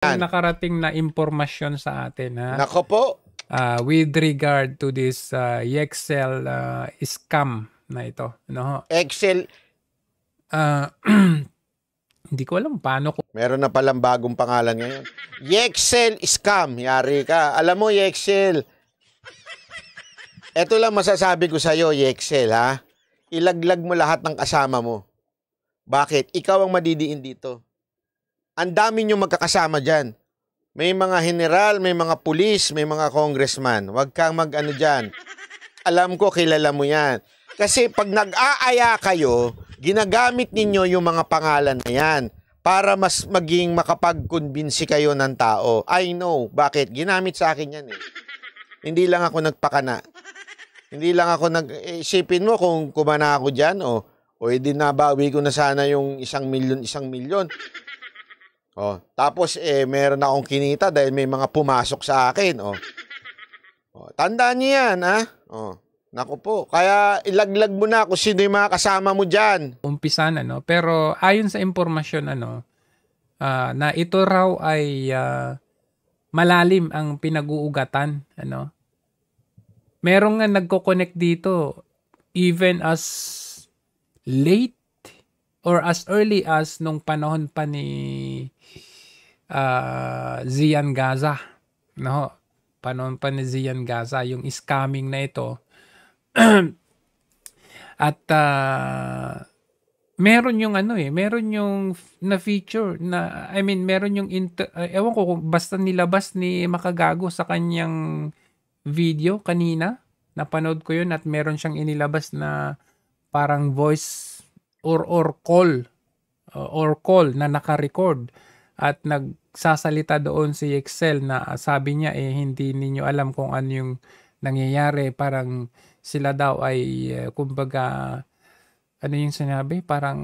Yan. nakarating na impormasyon sa atin ha. Nako po. Uh, with regard to this uh, ah, Excel uh, ah, scam na ito, no? Excel uh, hindi ko alam paano ko. Meron na palang bagong pangalan ngayon. Excel scam, yari ka. Alam mo Excel. Ito lang masasabi ko sa iyo, Excel ha. Ilaglag mo lahat ng kasama mo. Bakit? Ikaw ang madidiin dito. Ang dami niyo magkakasama diyan. May mga general, may mga pulis, may mga congressman. Huwag kang mag-ano diyan. Alam ko, kilala mo yan. Kasi pag nag-aaya kayo, ginagamit ninyo yung mga pangalan na yan para mas maging makapag-convince kayo ng tao. I know, bakit? Ginamit sa akin yan eh. Hindi lang ako nagpakana. Hindi lang ako nag... Isipin mo kung kumana ako diyan o, oh. o edi nabawi ko na sana yung isang milyon, isang milyon. Oh, tapos eh meron akong kinita dahil may mga pumasok sa akin, oh. oh tandaan niyo 'yan, ha? Ah. Oh. Nako po, kaya ilaglag mo na kung sino yung mga kasama mo diyan. Umpisa na, no? Pero ayon sa impormasyon, ano, uh, na ito raw ay uh, malalim ang pinag-uugatan, ano? Merong nga nagko-connect dito even as late or as early as nung panahon pa ni uh, Zian Gaza. No, panahon pa ni Zian Gaza, yung scamming na ito. At uh, meron yung ano eh, meron yung na feature na I mean meron yung inter, uh, ewan ko kung basta nilabas ni Makagago sa kanyang video kanina. Napanood ko yun at meron siyang inilabas na parang voice or or call or call na naka-record at nagsasalita doon si Excel na sabi niya eh hindi ninyo alam kung ano yung nangyayari parang sila daw ay uh, kumbaga ano yung sinabi parang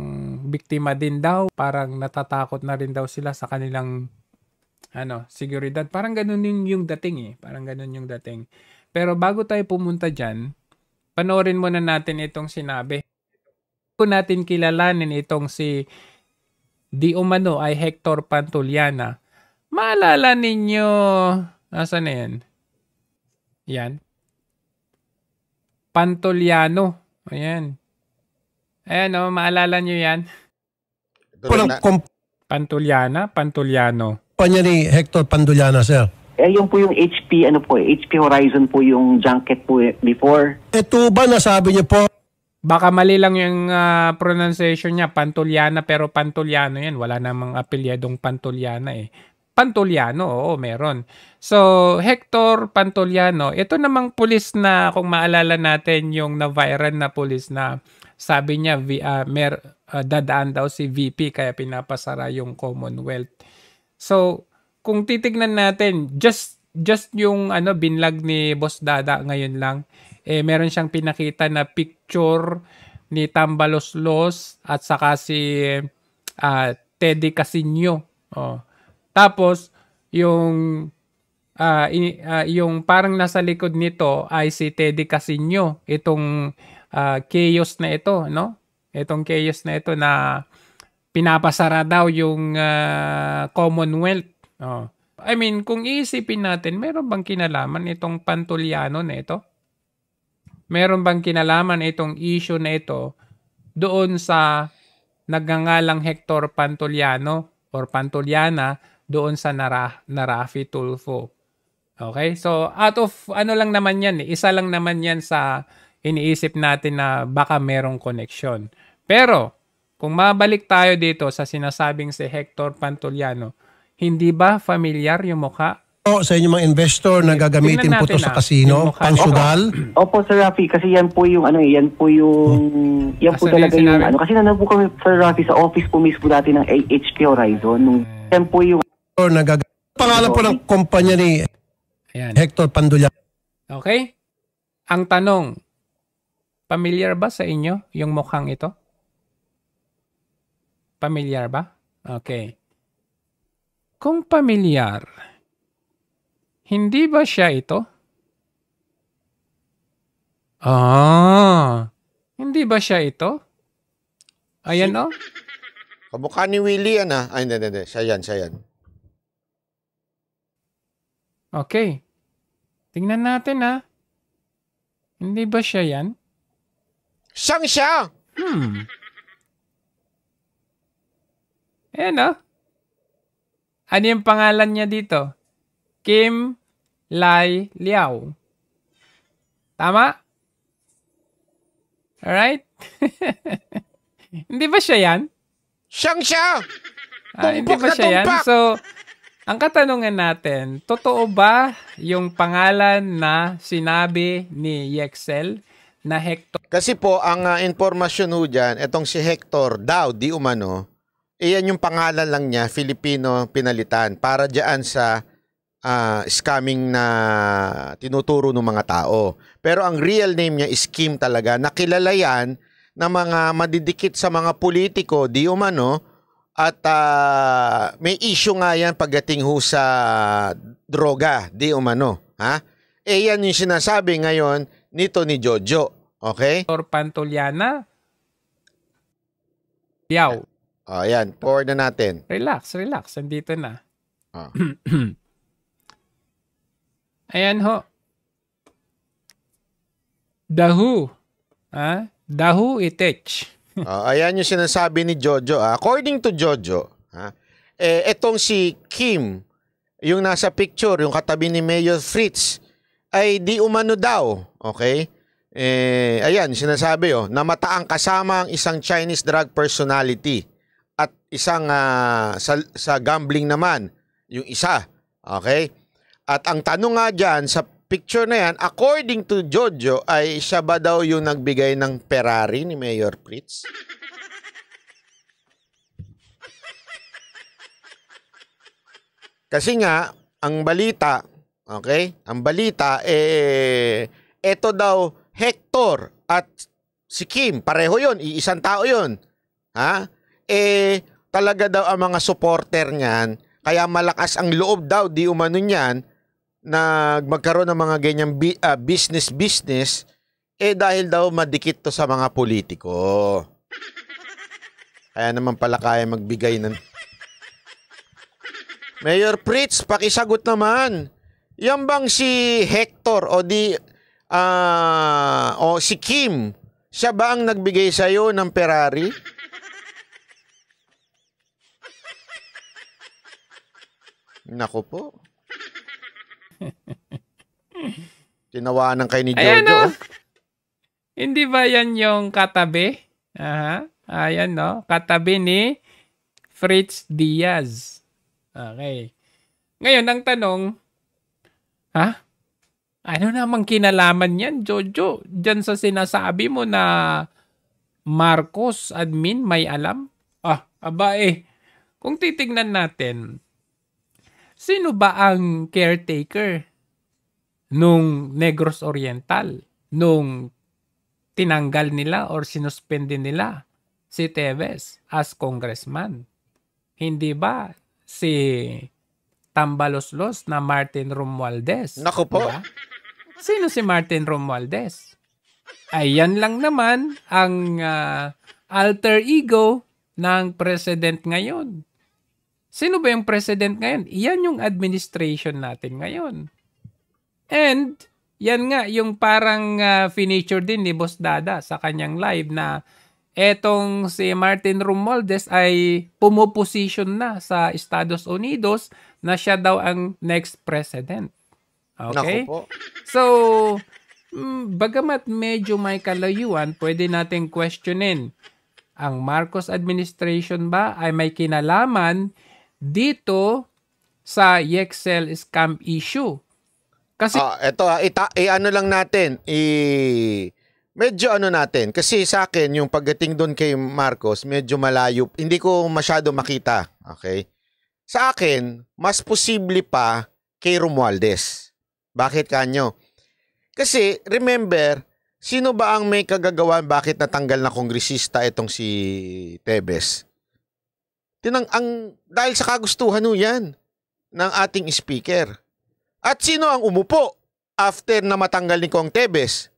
biktima din daw parang natatakot na rin daw sila sa kanilang ano seguridad parang ganun yung, yung dating eh parang ganun yung dating pero bago tayo pumunta diyan panoorin muna natin itong sinabi kung natin kilalanin itong si di umano ay Hector Pantuliana. Maalala ninyo, nasa na yan? Yan. Pantuliano. Ayan. Ayan o, oh, maalala nyo yan? Walang komp- Pantuliana, Pantuliano. Panya ni Hector Pantuliana, sir. Eh, yung po yung HP, ano po, HP eh, Horizon po yung junket po eh, before. Ito ba nasabi niyo po Baka mali lang yung uh, pronunciation niya, Pantoliana, pero Pantoliano yan. Wala namang apelyadong Pantoliana eh. Pantoliano, oo, meron. So, Hector Pantoliano, ito namang pulis na, kung maalala natin, yung na-viral na pulis na sabi niya, vi, uh, mer, uh, dadaan daw si VP kaya pinapasara yung Commonwealth. So, kung titignan natin, just just yung ano binlag ni Boss Dada ngayon lang, eh, meron siyang pinakita na picture ni Tambalos Los at saka si uh, Teddy Casino. Oh. Tapos yung uh, ah, in, uh, ah, yung parang nasa likod nito ay si Teddy Casino, itong uh, chaos na ito, no? Itong chaos na ito na pinapasara daw yung uh, Commonwealth. Oh. I mean, kung iisipin natin, meron bang kinalaman itong Pantoliano na ito? meron bang kinalaman itong issue na ito doon sa nagngangalang Hector Pantoliano or Pantoliana doon sa Nara, Narafi Tulfo. Okay? So, out of ano lang naman yan, eh, isa lang naman yan sa iniisip natin na baka merong connection. Pero, kung mabalik tayo dito sa sinasabing si Hector Pantoliano, hindi ba familiar yung mukha po sa inyong mga investor na gagamitin Tingnan po to natin, sa ah, casino, mukha. Opo, Sir Rafi, kasi yan po yung ano eh, yan po yung hmm. yan po Asan talaga yung ano kasi nanabu kami Sir Rafi sa office po mismo dati ng AHP Horizon nung yan po yung Investor na gag- Pangalan po ng kumpanya ni Ayan. Hector Pandulia. Okay? Ang tanong, familiar ba sa inyo yung mukhang ito? Familiar ba? Okay. Kung familiar, hindi ba siya ito? Ah, hindi ba siya ito? Ayan o. Oh. Kamukha ni Willie yan ah. Ay, hindi, hindi. Siya yan, siya yan. Okay. Tingnan natin ah. Hindi ba siya yan? Siyang siya! Hmm. Ayan ah. Ano yung pangalan niya dito? Kim Lai Liao. Tama? Alright? Hindi ba siya yan? Siyang siya! Ah, hindi ba siya yan? So, ang katanungan natin, totoo ba yung pangalan na sinabi ni Yexel na Hector? Kasi po, ang uh, ah, informasyon ho dyan, etong si Hector daw, di umano, iyan yung pangalan lang niya, Filipino pinalitan, para dyan sa uh, scamming na tinuturo ng mga tao. Pero ang real name niya is Kim talaga. Nakilala yan ng mga madidikit sa mga politiko, di umano, at uh, may issue nga yan pagdating ho sa droga, di umano. Ha? Eh yan yung sinasabi ngayon nito ni Jojo. Okay? Or Pantoliana? Yaw. Oh, yan. Forward na natin. Relax, relax. Andito na. Oh. Ayan ho. Dahu. Who. Ha? The Who Itech. oh, ayan yung sinasabi ni Jojo. Ah. According to Jojo, ha? eh, etong si Kim, yung nasa picture, yung katabi ni Mayor Fritz, ay di umano daw. Okay? Eh, ayan, sinasabi oh, namata ang kasama ang isang Chinese drug personality at isang uh, sa, sa gambling naman, yung isa. Okay? At ang tanong nga dyan sa picture na yan, according to Jojo, ay siya ba daw yung nagbigay ng Ferrari ni Mayor Fritz? Kasi nga, ang balita, okay? Ang balita, eh, eto daw, Hector at si Kim, pareho yon iisang tao yon Ha? Eh, talaga daw ang mga supporter niyan, kaya malakas ang loob daw, di umano niyan, na magkaroon ng mga ganyang bi- ah, business business eh dahil daw madikit to sa mga politiko. Kaya naman pala kaya magbigay ng Mayor Fritz, pakisagot naman. Yan bang si Hector o di uh, o si Kim? Siya ba ang nagbigay sa iyo ng Ferrari? Nako po. Tinawaan ng kay ni Jojo. no? Oh. Hindi ba yan yung katabi? Aha. Ayan, no? Katabi ni Fritz Diaz. Okay. Ngayon, ang tanong, ha? Ano namang kinalaman yan, Jojo? Diyan sa sinasabi mo na Marcos admin may alam? Ah, aba eh. Kung titignan natin, Sino ba ang caretaker nung Negros Oriental? Nung tinanggal nila or sinuspende nila si Teves as congressman? Hindi ba si Tambaloslos na Martin Romualdez? Nako po. Diba? Sino si Martin Romualdez? Ayan lang naman ang uh, alter ego ng president ngayon. Sino ba yung president ngayon? Iyan yung administration natin ngayon. And, yan nga, yung parang uh, finisher din ni Boss Dada sa kanyang live na etong si Martin Romualdez ay pumoposition na sa Estados Unidos na siya daw ang next president. Okay? So, mm, bagamat medyo may kalayuan, pwede nating questionin. Ang Marcos administration ba ay may kinalaman dito sa Yexcel scam issue. Kasi ah, ito ah, ita i-ano lang natin, i medyo ano natin kasi sa akin yung pagdating doon kay Marcos medyo malayo hindi ko masyado makita okay sa akin mas posible pa kay Romualdez bakit kanyo kasi remember sino ba ang may kagagawan bakit natanggal na kongresista itong si Tebes Tinang ang dahil sa kagustuhan ho 'yan ng ating speaker. At sino ang umupo after na matanggal ni Kong Tebes?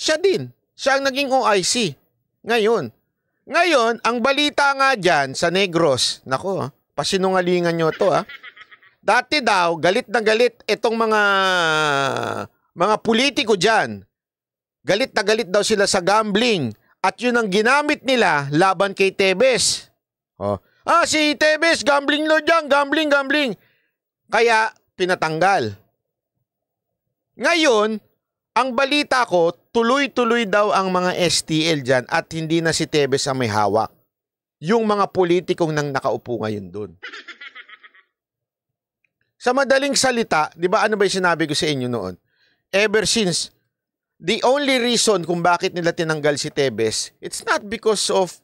Siya din. Siya ang naging OIC. Ngayon. Ngayon, ang balita nga dyan sa Negros. Nako, pasinungalingan nyo to ha. Ah. Dati daw, galit na galit itong mga mga politiko dyan. Galit na galit daw sila sa gambling. At yun ang ginamit nila laban kay Tebes. Oh, Ah, si Tevez, gambling lord yan, gambling, gambling. Kaya pinatanggal. Ngayon, ang balita ko, tuloy-tuloy daw ang mga STL dyan at hindi na si Tevez ang may hawak. Yung mga politikong nang nakaupo ngayon doon. Sa madaling salita, di ba ano ba yung sinabi ko sa inyo noon? Ever since, the only reason kung bakit nila tinanggal si Tevez, it's not because of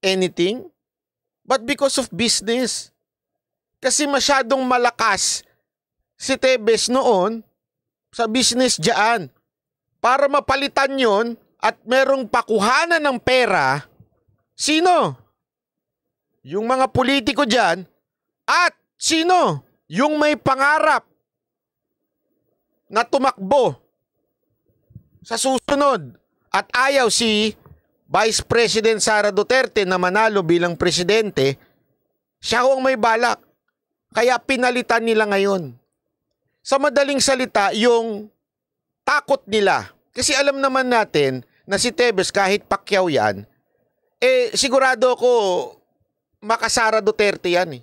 anything but because of business. Kasi masyadong malakas si Tebes noon sa business diyan. Para mapalitan yon at merong pakuhanan ng pera, sino? Yung mga politiko diyan at sino? Yung may pangarap na tumakbo sa susunod at ayaw si Vice President Sara Duterte na manalo bilang presidente, siya ho ang may balak. Kaya pinalitan nila ngayon. Sa madaling salita, yung takot nila. Kasi alam naman natin na si Tebes kahit pakyaw yan, eh sigurado ko makasara Duterte yan eh.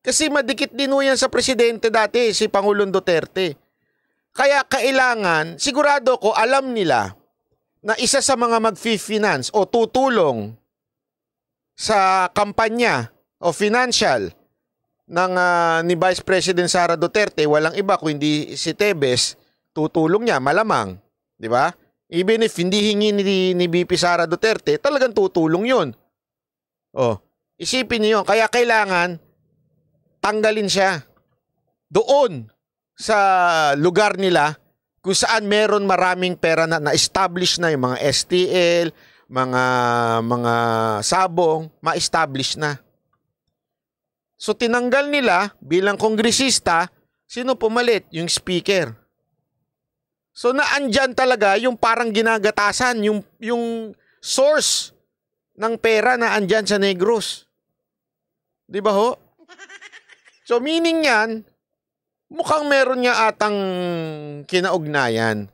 Kasi madikit din ho yan sa presidente dati, si Pangulong Duterte. Kaya kailangan, sigurado ko alam nila na isa sa mga mag-finance o tutulong sa kampanya o financial ng uh, ni Vice President Sara Duterte, walang iba kundi si Tebes, tutulong niya malamang, 'di ba? Even if hindi hingi ni, ni VP Sara Duterte, talagang tutulong 'yon. Oh, isipin niyo Kaya kailangan tanggalin siya doon sa lugar nila kung saan meron maraming pera na na-establish na yung mga STL, mga mga sabong, ma-establish na. So tinanggal nila bilang kongresista, sino pumalit? Yung speaker. So naandyan talaga yung parang ginagatasan, yung, yung source ng pera na andyan sa Negros. Di ba ho? So meaning yan, mukhang meron nga atang kinaugnayan.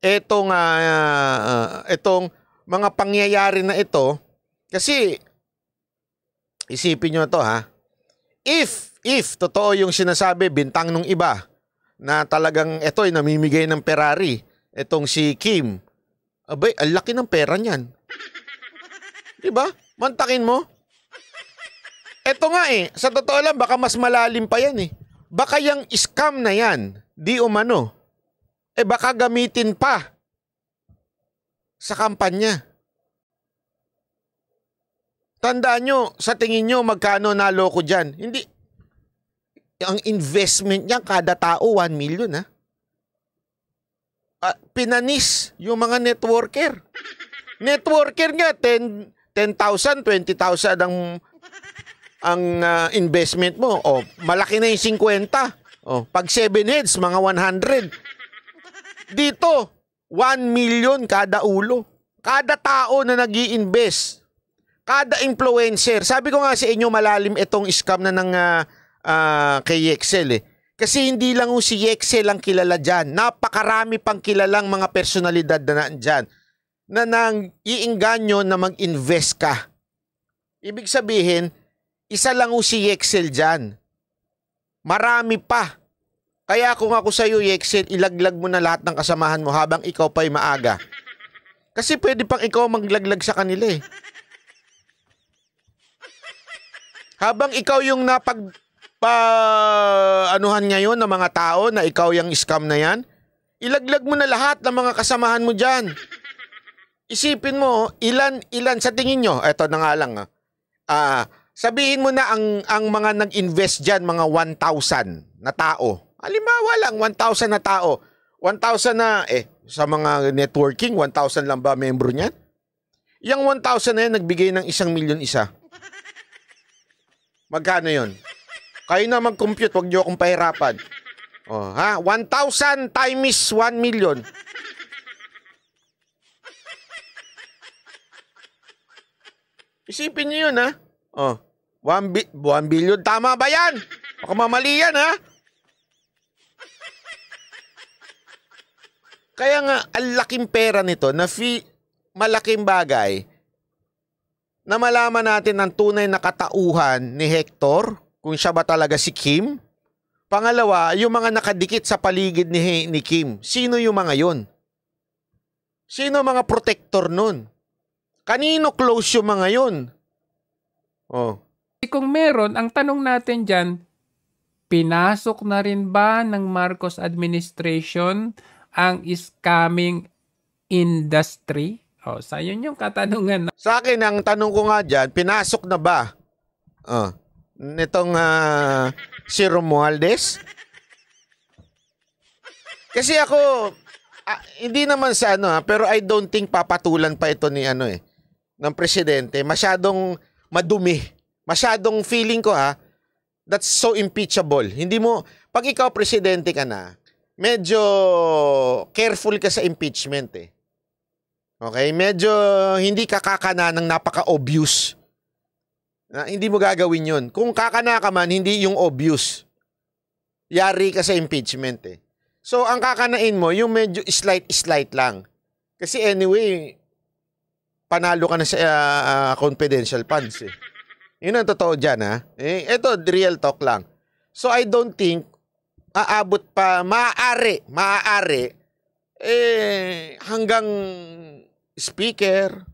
Ito nga, uh, ah, itong mga pangyayari na ito, kasi isipin nyo to ha, if, if totoo yung sinasabi, bintang nung iba, na talagang ito ay namimigay ng Ferrari, itong si Kim, abay, ang laki ng pera niyan. Diba? Mantakin mo. Ito nga eh, sa totoo lang, baka mas malalim pa yan eh baka yung scam na yan, di umano, eh baka gamitin pa sa kampanya. Tandaan nyo, sa tingin nyo, magkano naloko dyan? Hindi. Ang investment niya, kada tao, 1 million ha. Uh, pinanis yung mga networker. Networker nga, 10,000, 10, 20,000 ang ang uh, investment mo. O, malaki na yung 50. O, pag 7 heads, mga 100. Dito, 1 million kada ulo. Kada tao na nag invest Kada influencer. Sabi ko nga sa inyo, malalim itong scam na ng uh, ah, uh, ah, kay Excel eh. Kasi hindi lang si Excel ang kilala dyan. Napakarami pang kilalang mga personalidad na nandyan na nang iinganyo na mag-invest ka. Ibig sabihin, isa lang ho si Yexel dyan. Marami pa. Kaya kung ako sa'yo, Yexel, ilaglag mo na lahat ng kasamahan mo habang ikaw pa'y maaga. Kasi pwede pang ikaw maglaglag sa kanila eh. Habang ikaw yung napag pa anuhan ngayon ng mga tao na ikaw yung scam na yan, ilaglag mo na lahat ng mga kasamahan mo dyan. Isipin mo, ilan, ilan sa tingin nyo, eto na nga lang, ah, uh, sabihin mo na ang, ang mga nag-invest diyan mga 1,000 na tao. Halimbawa lang, 1,000 na tao. 1,000 na, eh, sa mga networking, 1,000 lang ba miyembro niyan? Yung 1,000 na yan, nagbigay ng isang milyon isa. Magkano yon? Kayo na mag-compute, huwag niyo akong pahirapan. Oh, ha? 1,000 times 1 million. Isipin niyo yun, ha? Oh. 1 bi- one billion. Tama ba yan? Baka mamali yan, ha? Kaya nga, ang laking pera nito na fee, malaking bagay na malaman natin ang tunay na katauhan ni Hector kung siya ba talaga si Kim. Pangalawa, yung mga nakadikit sa paligid ni, ni Kim. Sino yung mga yon? Sino mga protector nun? Kanino close yung mga yon? Oh. Eh, kung meron, ang tanong natin dyan, pinasok na rin ba ng Marcos administration ang scamming industry? O, oh, sa yun yung katanungan. Sa akin, ang tanong ko nga dyan, pinasok na ba uh, nitong uh, si Romualdez? Kasi ako, ah, hindi naman sa ano, ah, pero I don't think papatulan pa ito ni ano eh, ng presidente. Masyadong madumi Masyadong feeling ko ha, that's so impeachable. Hindi mo, pag ikaw presidente ka na, medyo careful ka sa impeachment eh. Okay, medyo hindi ka kakana ng napaka-obvious. Na, hindi mo gagawin yun. Kung kakana ka man, hindi yung obvious. Yari ka sa impeachment eh. So, ang kakanain mo, yung medyo slight-slight lang. Kasi anyway, panalo ka na sa uh, uh, confidential funds eh. Yun ang totoo dyan, ha? Eh, ito, real talk lang. So, I don't think aabot pa, maaari, maaari, eh, hanggang speaker,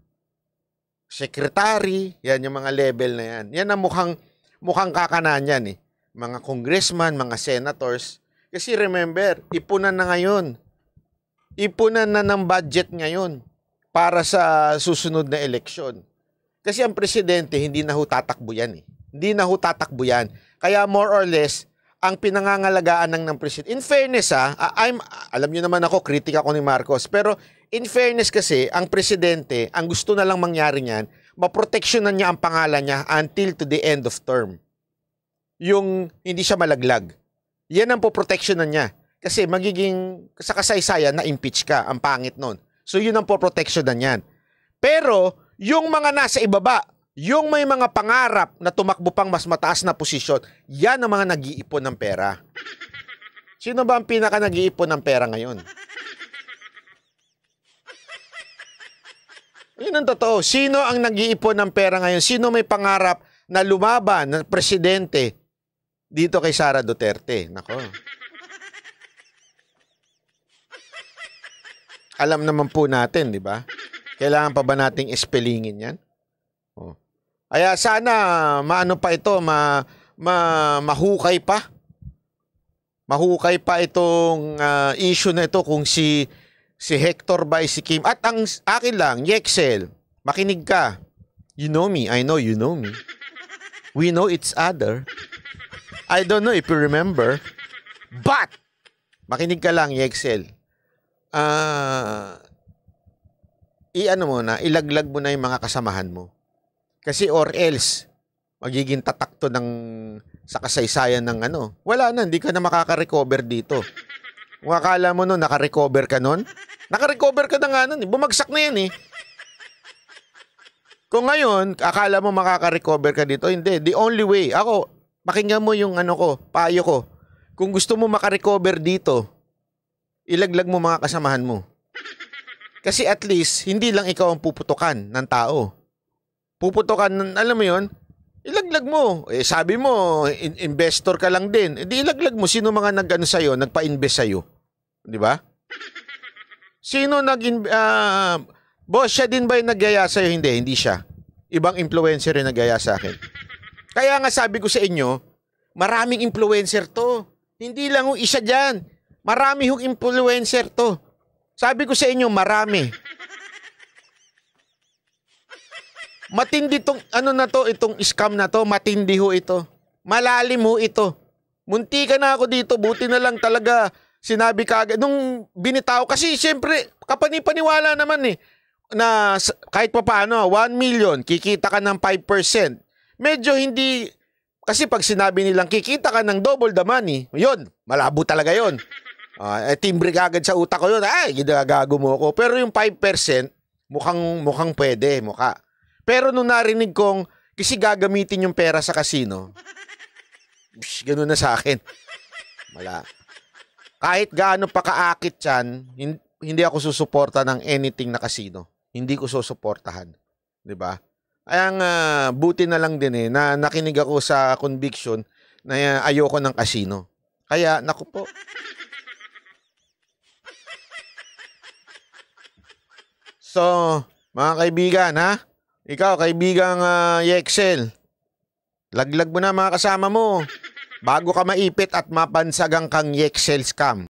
secretary, yan yung mga level na yan. Yan ang mukhang, mukhang kakanan yan, eh. Mga congressman, mga senators. Kasi remember, ipunan na ngayon. Ipunan na ng budget ngayon para sa susunod na eleksyon. Kasi ang presidente, hindi na ho tatakbo yan eh. Hindi na ho tatakbo yan. Kaya more or less, ang pinangangalagaan ng, ng presidente. In fairness ha, ah, ah, I'm, alam niyo naman ako, kritika ko ni Marcos. Pero in fairness kasi, ang presidente, ang gusto na lang mangyari niyan, maproteksyonan niya ang pangalan niya until to the end of term. Yung hindi siya malaglag. Yan ang poproteksyonan niya. Kasi magiging sa kasaysayan na impeach ka. Ang pangit nun. So yun ang poproteksyonan niyan. Pero yung mga nasa ibaba, yung may mga pangarap na tumakbo pang mas mataas na posisyon, yan ang mga nag-iipon ng pera. Sino ba ang pinaka nag-iipon ng pera ngayon? Yun ang totoo. Sino ang nag-iipon ng pera ngayon? Sino may pangarap na lumaban na presidente dito kay Sara Duterte? Nako. Alam naman po natin, di ba? Kailangan pa ba nating espelingin yan? Oh. Kaya sana maano pa ito, ma, ma, mahukay pa. Mahukay pa itong uh, issue na ito kung si si Hector by si Kim. At ang akin lang, Yexel, makinig ka. You know me. I know you know me. We know it's other. I don't know if you remember. But, makinig ka lang, Yexel. Ah, uh, i-ano mo na, ilaglag mo na yung mga kasamahan mo. Kasi or else, magiging tatak ng sa kasaysayan ng ano. Wala na, hindi ka na makaka-recover dito. Kung akala mo no, naka-recover ka nun, naka-recover ka na nga nun, eh. bumagsak na yan eh. Kung ngayon, akala mo makaka-recover ka dito, hindi. The only way, ako, pakinggan mo yung ano ko, payo ko. Kung gusto mo makarecover dito, ilaglag mo mga kasamahan mo. Kasi at least, hindi lang ikaw ang puputukan ng tao. Puputukan, ng, alam mo yon ilaglag mo. Eh, sabi mo, in- investor ka lang din. Eh, di ilaglag mo sino mga nag sa sa'yo, nagpa-invest sa'yo. Di ba? Sino nag uh, boss siya din ba yung nagyaya sa'yo? Hindi, hindi siya. Ibang influencer yung nagyaya sa akin. Kaya nga sabi ko sa inyo, maraming influencer to. Hindi lang yung isa dyan. Marami yung influencer to. Sabi ko sa inyo, marami. Matindi tong, ano na to, itong scam na to, matindi ho ito. Malalim ho ito. Munti ka na ako dito, buti na lang talaga sinabi ka agad. Nung binitaw, kasi siyempre, kapanipaniwala naman eh, na kahit pa paano, 1 million, kikita ka ng 5%. Medyo hindi, kasi pag sinabi nilang kikita ka ng double the money, yun, malabo talaga yun. Uh, eh, timbre agad sa utak ko yun. Ay, ginagago mo ako. Pero yung 5%, mukhang, mukhang pwede, mukha. Pero nung narinig kong, kasi gagamitin yung pera sa casino, psh, ganun na sa akin. Wala. Kahit gaano pa kaakit yan, hindi ako susuporta ng anything na casino. Hindi ko susuportahan. ba? Diba? Ayang uh, buti na lang din eh, na nakinig ako sa conviction na uh, ayoko ng casino. Kaya, naku po, So, mga kaibigan ha, ikaw kaibigang uh, Yexel, laglag mo na mga kasama mo bago ka maipit at mapansagang kang Yexel scam.